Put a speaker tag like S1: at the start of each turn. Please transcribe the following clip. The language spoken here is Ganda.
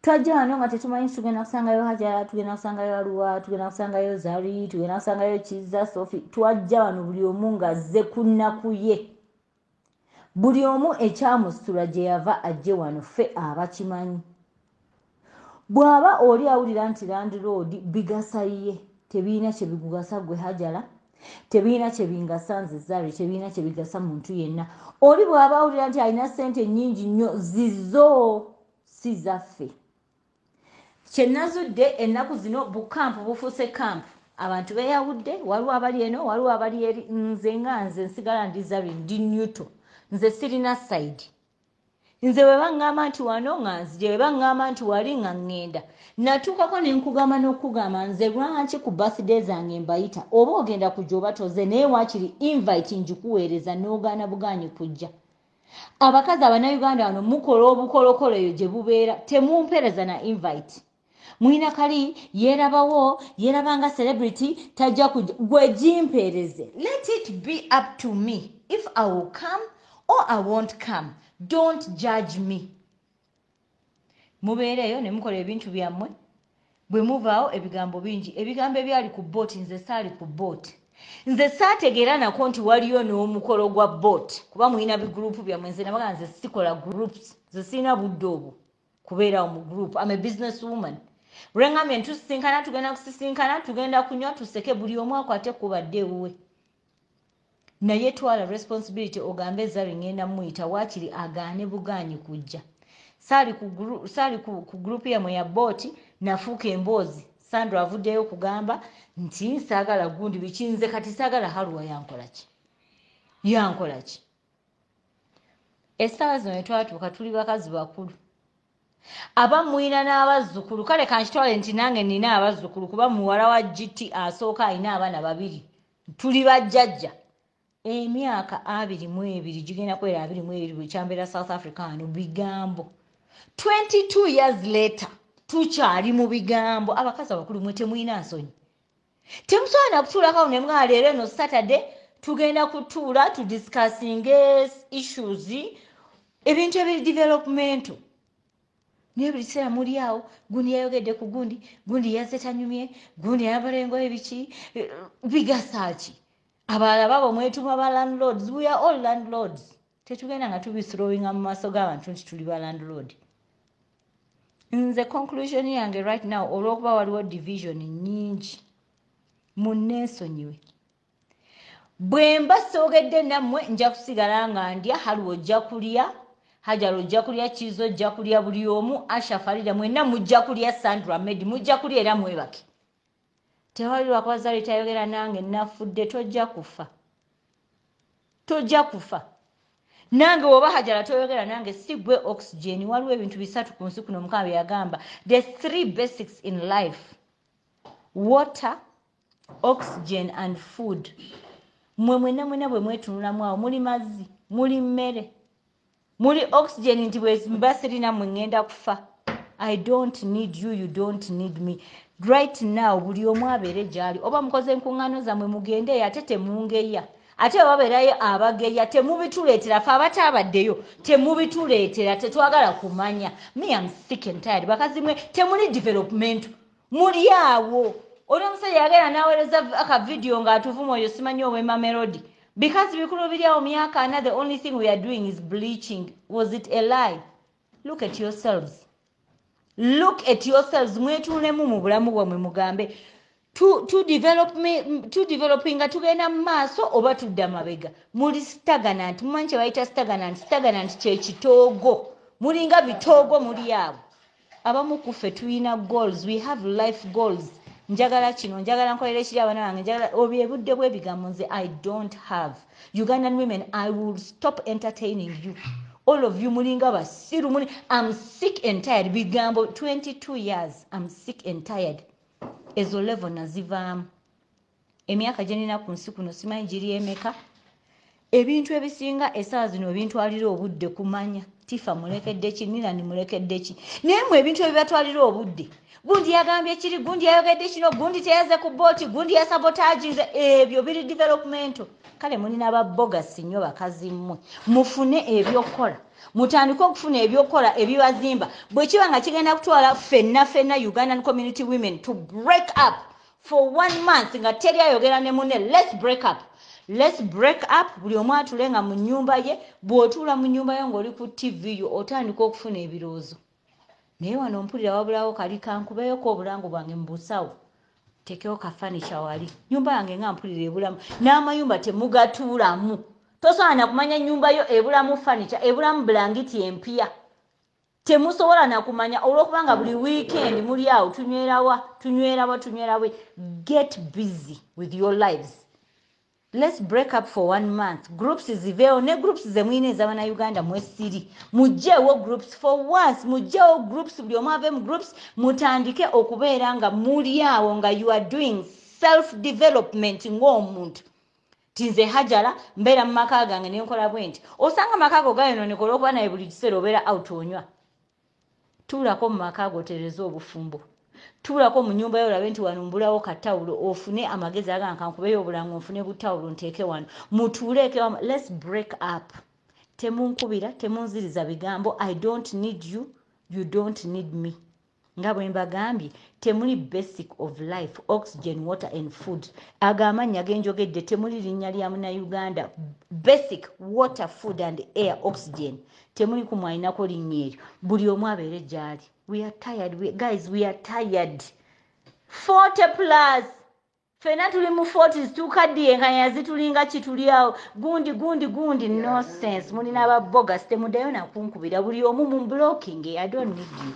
S1: twajja wano nga tetumanyi tugenda kusangayo hajara tugenda kusangayo aluwa tugenda kusangayo zari tugenda kusangayo kiza sofi twajja wano buli omu ngaze kunnaku ye buli omu ekyamusitula gye yava ajje wano ffe abakimanyi bw'aba oli awulira nti landiroodi bigasaiye tebiina kyebigugasa gwe hajara tebiina kyebingasa nze zari tebiina kyebigasa muntu yenna oli bw'aba awulira nti alina sente nyingi nnyo zizo si zaffe kyenazudde ennaku zino bukampu bufuuse kampu abantu beyawudde waliwo abali eno waliwo abali eri nze nga nze nsigala ndiza bi ndi nuto nze sirina saidi nze webaŋŋamba nti wano nga nzije webaŋŋamba nti wali nga ŋŋenda natuukako ne nkugamba n'okugamba nze lwaki ku basida zange mbayita oba ogenda kujja oba toze naye waakiri invite njikuweereza n'ogaana buganyi kujja abakazi abannayuganda bano mukola obukolokolo eyo gye bubeera temumpeereza na invite mwina kali yeerabawo yeerabanga celebrity tajja kuja gwegimpeereze let it be up to me if i will come or i won't come don't judge me mubeereeyo ne mukola ebintu byammwe bwe muvaawo ebigambo bingi ebigambo ebyali ku boat nze saali ku boat nze saategeera nako nti waliyo n'omukolo gwa boat kuba mulina bigurupu byammwe nze nabagaa nze sikola groups nze sirina budde obwo kubeerawo mu group am a business woman olwengambe ntusisinkana tugenda kusisinkana tugenda kunywa tuseke buli omu akwate kubadde ewuwe naye twala responsibility ogambe ezaali ngenda mumuyita waakiri agaane buganyi kujja saali ku gurupu yamwe ya booti nafuuka emboozi sandra avuddeyo okugamba nti saagala gundi bikinze kati saagala haluwa yankolaki yankolaki essaawa zino netwatuuka tuli bakazi bakulu abamwina n'abazzukulu kale kankitwale nti nange nina abazzukulu kuba muwala wa giti asooka alina abaana babiri tuli bajjajja emyaka abiri mu ebiri gigenda kwera abiri mu ebiri buli kyambeera south africa wano bigambo 22 years later tukyali mu bigambo abakazi abakulu mwe temwina nsonyi temusobola nakutuulakawo nemwaa leero eno saturday tugenda kutuula tudiscasinge issues ebintu ebiri developmental naye buli kiseera muli awo gundi yayogedde ku gundi gundi yazze tanyumye gundi yayambala engoye biki bigasa ki abalala baba mwetuma ba landlords we are all landlords tetugenda nga tubisrowinga mu maaso g'abantu nti tuli ba landlord nze conclusion yange right now olw'okuba waliwo division nyingi munnensonyiwe bwe mba soogedde nammwe nja kusigala nga ndya haliwo ojja kulya hajar ojja kulya kiiza ojja kulya buli omu asha farida mwena mujja kulya sandra medi mujja kulya era mwebake tewalirwakubazaali tayogera nange nafudde tojja kufa tojja kufa nange woba hajara toyogera nange si gwe oxygen waliwo ebintu bisatu ku nsi kuno omukama byeyagamba the three basics in life water oxygen and food mwe mwena mwena bwe mwetunulamu awo muli mazzi muli mmere muli oxygen nti bwemba sirina mwegenda kufa i don't need you you don't need me right now buli omu abeere gyali oba mukoze enkuŋŋaano zammwe mugendeeyo ate temungeya ate babeerayo abageya temubituleetera fe abataabaddeyo temubituleetera tetwagala kumanya me am sick and tired bakazi mwe temuli development muli awo olwomusajja yagenda naweereza akavidiyo ng'atuvuma oyo simanyi owemamerodi because we could bikurubiria miaka and the only thing we are doing is bleaching was it a lie look at yourselves look at yourselves mwetunemu mu bulamu To mugambe to tugenda mu maaso oba tudda mabega Muri stagnant mumanyi kyebayita stagnant stagnant kyekitoogo mulinga bitoogo muli abo abamu ku ffe goals we have life goals njagala kino njagala nkolera ekiri abaana bange obye budde bwebigambo nze i don't have ugandan women i will stop entertaining you all of you mulinga basiru muli am sick and tired bigambo 22 years am sick and tired ezo level nazivaamu emyaka gyenina ku nsi kuno simanyi giri emeka ebintu ebisinga esaawa zino ebintwalira obudde kumanya tifa mulekedde ki nirani mulekedde ki naye mwe ebintu ebibatwalira obudde gundi yagambye kiri gundi yayogedde kino gundi teyaze ku booti gundi yasabotaginze ebyo biri developumento kale mulina babogasi nnyo bakazi mmwe mufune ebyokkola mutandike okufuna ebyokkola ebibazimba bwe kiba nga kigenda kutwala fenna fenna ugandan community women to break up for one month nga teri ayogera ne mune lets break up let's break up buli omu atule nga mu nyumba ye bw'otuula mu nyumba yo ng'oli ku tivi yo otandika okufuna ebirowoozo naye wano mpulira wabulawo kali kankubeyoko obulangu bwange mu busawo tekewo kafani kyawali nyumba yange nga mpulira ebulamu n'amayumba temugatuulamu tosobola nakumanya ennyumba yo ebulamu fanica ebulamu bulangiti empya temusobola nakumanya olwokubanga buli weekend muli awo tunywerawa tunywerawa tunywerawe get busy with your lives let's break up for one month groups zivewo ne groups zemwine zabana uganda mwesiri mujewo groups for once mujewo groups buli omu ave mu groups mutandike okubeera nga muli awo nga you are doing self development ngaomuntu tinze hajala mbeera mu maka gange nenkola bwe nti osanga makaago gayononeka olwokuba naye buli kiseera obeera outonywa tuulako mu makaago otereze obufumbo tuulako mu nyumba yo olabe nti wano mbulawo katawulo ofune amagezi aganka nkubeyo obulango nfune butawulo nteeke wano mutuuleeke lets break up temunkubira temunziriza bigambo i don't need you you don't need me nga bwe mbagambye temuli basic of life oxygen water and food ago amannya genjogedde temuli linnya lya munauganda basic water food and air oxygen temuli kumwalinako linnya eryo buli omu abeere gyali we are tired we, guys we are tired 40 plus fena tuli mu 40s tukaddi enkanya zitulinga kitulyawo gundi gundi gundi yeah. no sense mulina ba bogas temuddayo nakunkubira buli omu mu blocking i don't need you